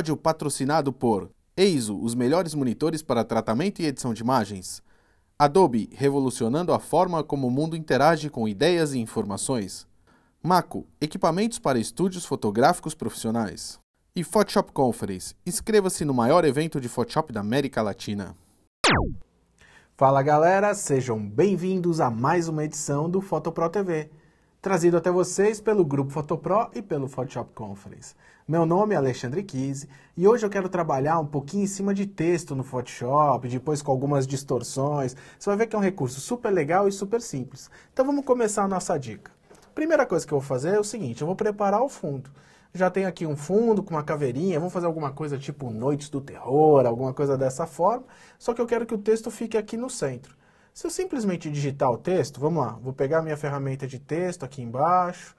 Episódio patrocinado por EISO, os melhores monitores para tratamento e edição de imagens. Adobe, revolucionando a forma como o mundo interage com ideias e informações. Maco, equipamentos para estúdios fotográficos profissionais. E Photoshop Conference, inscreva-se no maior evento de Photoshop da América Latina. Fala galera, sejam bem-vindos a mais uma edição do Fotopro TV trazido até vocês pelo Grupo Fotopro e pelo Photoshop Conference. Meu nome é Alexandre Kise e hoje eu quero trabalhar um pouquinho em cima de texto no Photoshop, depois com algumas distorções. Você vai ver que é um recurso super legal e super simples. Então vamos começar a nossa dica. Primeira coisa que eu vou fazer é o seguinte, eu vou preparar o fundo. Já tenho aqui um fundo com uma caveirinha, vou fazer alguma coisa tipo Noites do Terror, alguma coisa dessa forma, só que eu quero que o texto fique aqui no centro. Se eu simplesmente digitar o texto, vamos lá, vou pegar minha ferramenta de texto aqui embaixo,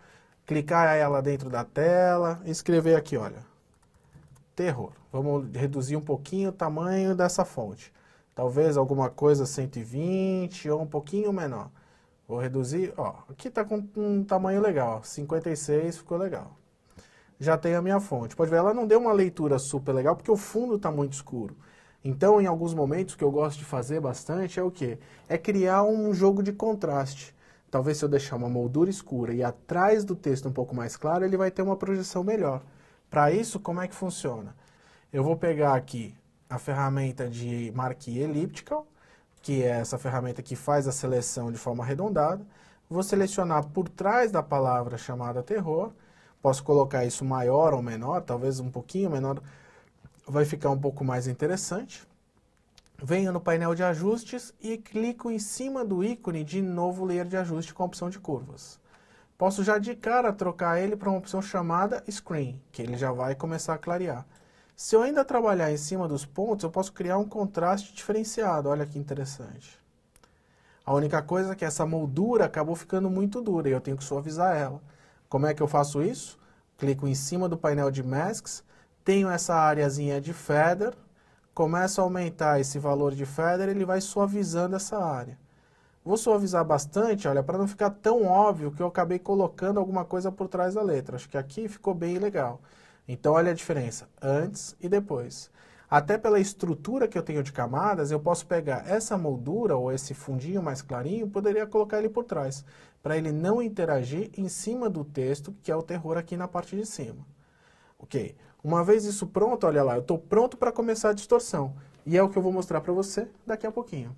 clicar ela dentro da tela, escrever aqui, olha, terror. Vamos reduzir um pouquinho o tamanho dessa fonte. Talvez alguma coisa 120 ou um pouquinho menor. Vou reduzir, ó, aqui está com um tamanho legal, 56 ficou legal. Já tem a minha fonte. Pode ver, ela não deu uma leitura super legal porque o fundo está muito escuro. Então, em alguns momentos, o que eu gosto de fazer bastante é o quê? É criar um jogo de contraste. Talvez se eu deixar uma moldura escura e atrás do texto um pouco mais claro, ele vai ter uma projeção melhor. Para isso, como é que funciona? Eu vou pegar aqui a ferramenta de Marquee Elliptical, que é essa ferramenta que faz a seleção de forma arredondada. Vou selecionar por trás da palavra chamada terror. Posso colocar isso maior ou menor, talvez um pouquinho menor, vai ficar um pouco mais interessante. Venho no painel de ajustes e clico em cima do ícone de novo layer de ajuste com a opção de curvas. Posso já de cara trocar ele para uma opção chamada Screen, que ele já vai começar a clarear. Se eu ainda trabalhar em cima dos pontos, eu posso criar um contraste diferenciado, olha que interessante. A única coisa é que essa moldura acabou ficando muito dura e eu tenho que suavizar ela. Como é que eu faço isso? Clico em cima do painel de Masks, tenho essa áreazinha de feather, começo a aumentar esse valor de feather, ele vai suavizando essa área. Vou suavizar bastante, olha, para não ficar tão óbvio que eu acabei colocando alguma coisa por trás da letra. Acho que aqui ficou bem legal. Então, olha a diferença, antes e depois. Até pela estrutura que eu tenho de camadas, eu posso pegar essa moldura ou esse fundinho mais clarinho, poderia colocar ele por trás, para ele não interagir em cima do texto, que é o terror aqui na parte de cima. Ok. Uma vez isso pronto, olha lá, eu estou pronto para começar a distorção. E é o que eu vou mostrar para você daqui a pouquinho.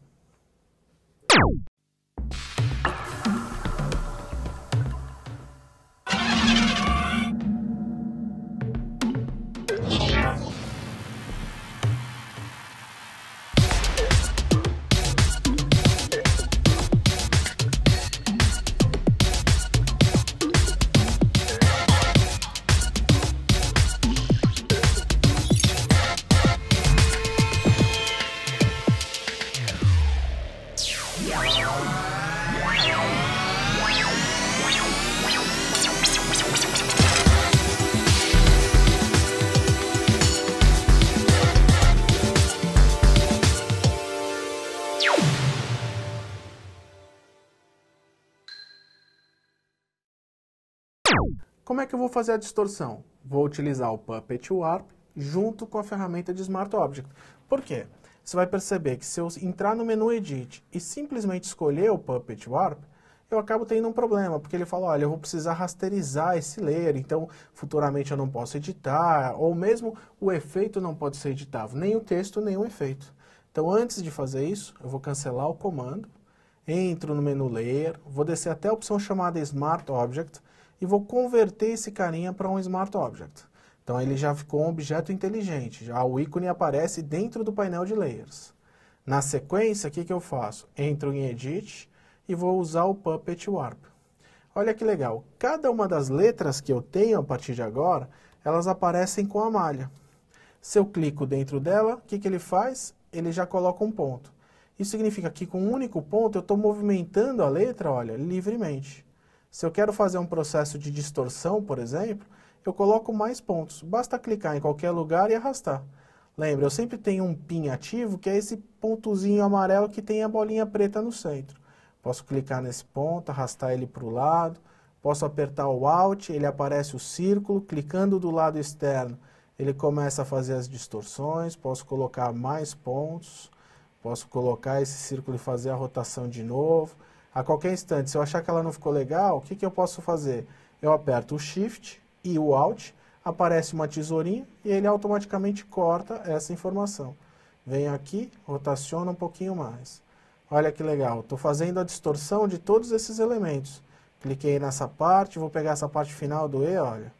Como é que eu vou fazer a distorção? Vou utilizar o Puppet Warp junto com a ferramenta de Smart Object. Por quê? Você vai perceber que se eu entrar no menu Edit e simplesmente escolher o Puppet Warp, eu acabo tendo um problema, porque ele fala, olha, eu vou precisar rasterizar esse layer, então futuramente eu não posso editar, ou mesmo o efeito não pode ser editável, nem o texto, nem o efeito. Então antes de fazer isso, eu vou cancelar o comando, entro no menu Layer, vou descer até a opção chamada Smart Object, e vou converter esse carinha para um Smart Object. Então ele já ficou um objeto inteligente, já o ícone aparece dentro do painel de Layers. Na sequência, o que, que eu faço? Entro em Edit e vou usar o Puppet Warp. Olha que legal, cada uma das letras que eu tenho a partir de agora, elas aparecem com a malha. Se eu clico dentro dela, o que, que ele faz? Ele já coloca um ponto. Isso significa que com um único ponto eu estou movimentando a letra, olha, livremente. Se eu quero fazer um processo de distorção, por exemplo, eu coloco mais pontos. Basta clicar em qualquer lugar e arrastar. Lembra, eu sempre tenho um pin ativo, que é esse pontozinho amarelo que tem a bolinha preta no centro. Posso clicar nesse ponto, arrastar ele para o lado, posso apertar o Alt, ele aparece o círculo, clicando do lado externo, ele começa a fazer as distorções, posso colocar mais pontos, posso colocar esse círculo e fazer a rotação de novo a qualquer instante, se eu achar que ela não ficou legal, o que, que eu posso fazer? Eu aperto o Shift e o Alt, aparece uma tesourinha e ele automaticamente corta essa informação. Venho aqui, rotaciono um pouquinho mais. Olha que legal, estou fazendo a distorção de todos esses elementos. Cliquei nessa parte, vou pegar essa parte final do E, olha.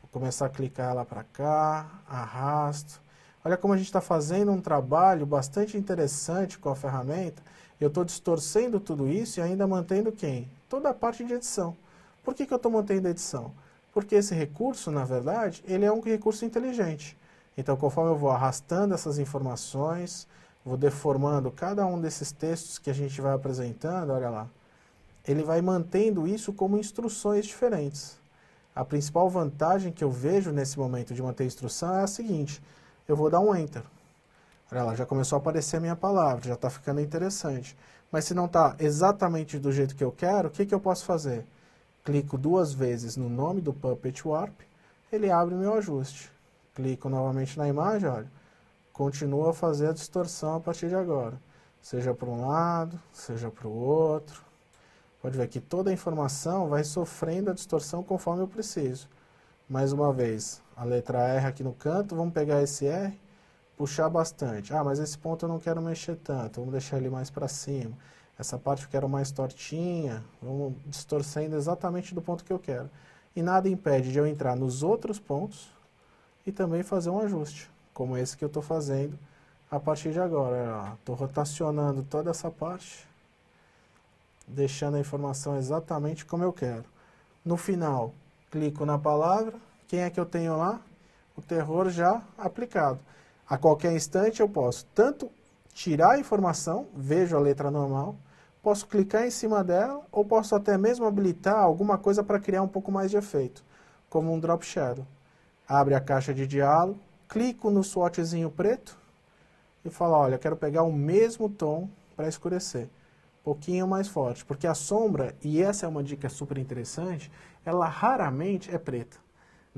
Vou começar a clicar ela para cá, arrasto. Olha como a gente está fazendo um trabalho bastante interessante com a ferramenta eu estou distorcendo tudo isso e ainda mantendo quem? Toda a parte de edição. Por que, que eu estou mantendo a edição? Porque esse recurso, na verdade, ele é um recurso inteligente. Então, conforme eu vou arrastando essas informações, vou deformando cada um desses textos que a gente vai apresentando, olha lá, ele vai mantendo isso como instruções diferentes. A principal vantagem que eu vejo nesse momento de manter a instrução é a seguinte: eu vou dar um enter. Olha lá, já começou a aparecer a minha palavra, já está ficando interessante. Mas se não está exatamente do jeito que eu quero, o que, que eu posso fazer? Clico duas vezes no nome do Puppet Warp, ele abre o meu ajuste. Clico novamente na imagem, olha, continua a fazer a distorção a partir de agora. Seja para um lado, seja para o outro. Pode ver que toda a informação vai sofrendo a distorção conforme eu preciso. Mais uma vez, a letra R aqui no canto, vamos pegar esse R puxar bastante. Ah, mas esse ponto eu não quero mexer tanto, vamos deixar ele mais para cima. Essa parte eu quero mais tortinha, vamos distorcendo exatamente do ponto que eu quero. E nada impede de eu entrar nos outros pontos e também fazer um ajuste, como esse que eu estou fazendo a partir de agora. Estou rotacionando toda essa parte, deixando a informação exatamente como eu quero. No final, clico na palavra, quem é que eu tenho lá? O terror já aplicado. A qualquer instante eu posso tanto tirar a informação, vejo a letra normal, posso clicar em cima dela ou posso até mesmo habilitar alguma coisa para criar um pouco mais de efeito, como um drop shadow. Abre a caixa de diálogo, clico no swatchzinho preto e falo, olha, quero pegar o mesmo tom para escurecer, um pouquinho mais forte, porque a sombra, e essa é uma dica super interessante, ela raramente é preta.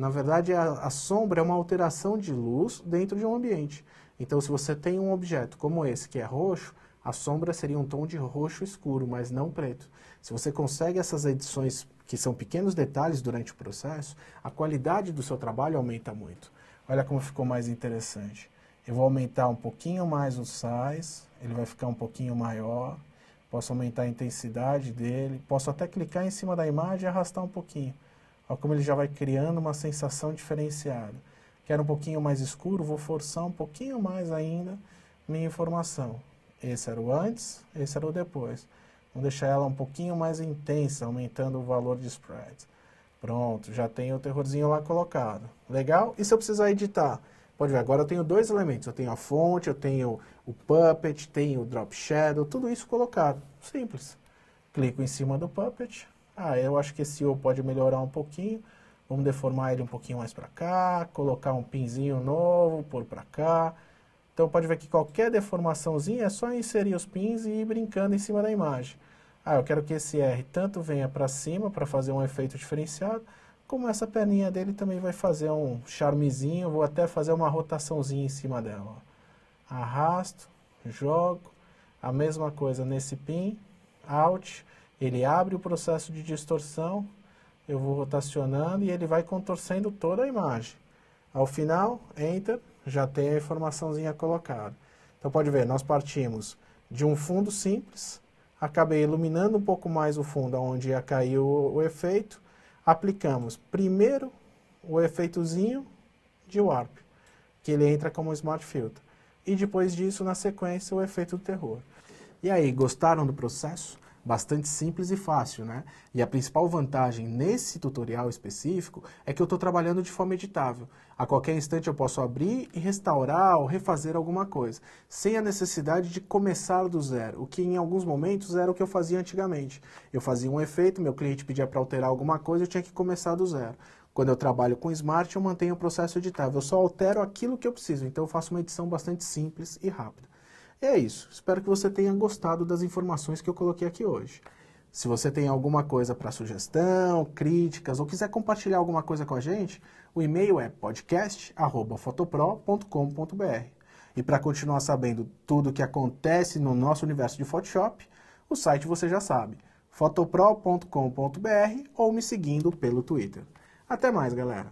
Na verdade, a, a sombra é uma alteração de luz dentro de um ambiente. Então, se você tem um objeto como esse, que é roxo, a sombra seria um tom de roxo escuro, mas não preto. Se você consegue essas edições, que são pequenos detalhes durante o processo, a qualidade do seu trabalho aumenta muito. Olha como ficou mais interessante. Eu vou aumentar um pouquinho mais o size, ele vai ficar um pouquinho maior. Posso aumentar a intensidade dele, posso até clicar em cima da imagem e arrastar um pouquinho. Olha como ele já vai criando uma sensação diferenciada. Quero um pouquinho mais escuro, vou forçar um pouquinho mais ainda minha informação. Esse era o antes, esse era o depois. vou deixar ela um pouquinho mais intensa, aumentando o valor de sprites. Pronto, já tenho o terrorzinho lá colocado. Legal? E se eu precisar editar? Pode ver, agora eu tenho dois elementos. Eu tenho a fonte, eu tenho o Puppet, tenho o Drop Shadow, tudo isso colocado. Simples. Clico em cima do Puppet, ah, eu acho que esse O pode melhorar um pouquinho, vamos deformar ele um pouquinho mais para cá, colocar um pinzinho novo, pôr para cá. Então pode ver que qualquer deformaçãozinha é só inserir os pins e ir brincando em cima da imagem. Ah, eu quero que esse R tanto venha para cima para fazer um efeito diferenciado, como essa perninha dele também vai fazer um charmezinho, vou até fazer uma rotaçãozinha em cima dela. Arrasto, jogo, a mesma coisa nesse pin, Alt, ele abre o processo de distorção, eu vou rotacionando e ele vai contorcendo toda a imagem. Ao final, Enter, já tem a informaçãozinha colocada. Então pode ver, nós partimos de um fundo simples, acabei iluminando um pouco mais o fundo onde ia cair o, o efeito, aplicamos primeiro o efeitozinho de Warp, que ele entra como Smart Filter. E depois disso, na sequência, o efeito do terror. E aí, gostaram do processo? bastante simples e fácil, né? E a principal vantagem nesse tutorial específico é que eu estou trabalhando de forma editável. A qualquer instante eu posso abrir e restaurar ou refazer alguma coisa, sem a necessidade de começar do zero, o que em alguns momentos era o que eu fazia antigamente. Eu fazia um efeito, meu cliente pedia para alterar alguma coisa, eu tinha que começar do zero. Quando eu trabalho com Smart, eu mantenho o processo editável, eu só altero aquilo que eu preciso, então eu faço uma edição bastante simples e rápida. É isso. Espero que você tenha gostado das informações que eu coloquei aqui hoje. Se você tem alguma coisa para sugestão, críticas ou quiser compartilhar alguma coisa com a gente, o e-mail é podcast@fotopro.com.br. E para continuar sabendo tudo o que acontece no nosso universo de Photoshop, o site você já sabe, fotopro.com.br ou me seguindo pelo Twitter. Até mais, galera.